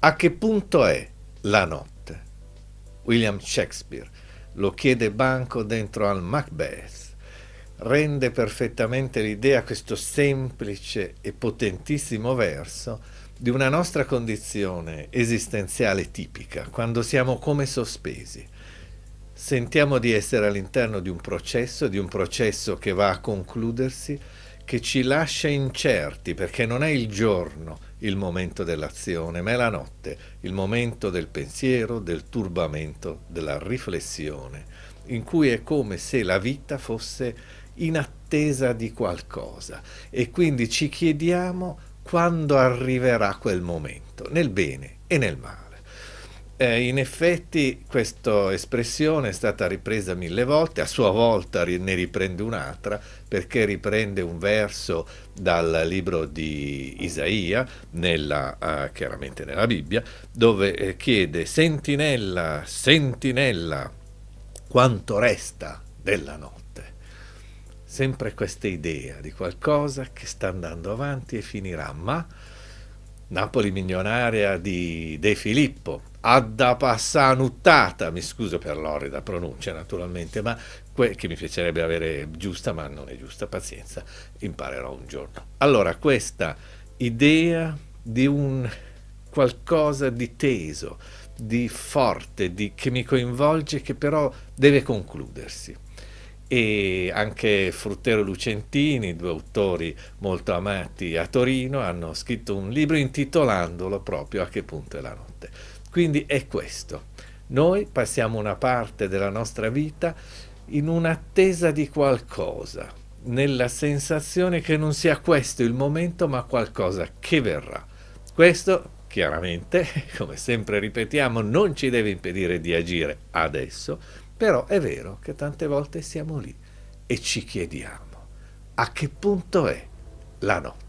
A che punto è la notte? William Shakespeare lo chiede Banco dentro al Macbeth. Rende perfettamente l'idea questo semplice e potentissimo verso di una nostra condizione esistenziale tipica, quando siamo come sospesi. Sentiamo di essere all'interno di un processo, di un processo che va a concludersi, che ci lascia incerti perché non è il giorno il momento dell'azione, ma è la notte, il momento del pensiero, del turbamento, della riflessione, in cui è come se la vita fosse in attesa di qualcosa e quindi ci chiediamo quando arriverà quel momento, nel bene e nel male. Eh, in effetti questa espressione è stata ripresa mille volte, a sua volta ne riprende un'altra perché riprende un verso dal libro di Isaia, nella, eh, chiaramente nella Bibbia, dove eh, chiede sentinella, sentinella, quanto resta della notte. Sempre questa idea di qualcosa che sta andando avanti e finirà, ma Napoli milionaria di De Filippo, Addapassanuttata, mi scuso per l'orrida pronuncia naturalmente, ma che mi piacerebbe avere giusta, ma non è giusta, pazienza, imparerò un giorno. Allora, questa idea di un qualcosa di teso, di forte, di, che mi coinvolge, che però deve concludersi e anche Fruttero Lucentini, due autori molto amati a Torino, hanno scritto un libro intitolandolo proprio A che punto è la notte. Quindi è questo. Noi passiamo una parte della nostra vita in un'attesa di qualcosa, nella sensazione che non sia questo il momento, ma qualcosa che verrà. Questo chiaramente, come sempre ripetiamo, non ci deve impedire di agire adesso, però è vero che tante volte siamo lì e ci chiediamo a che punto è la notte.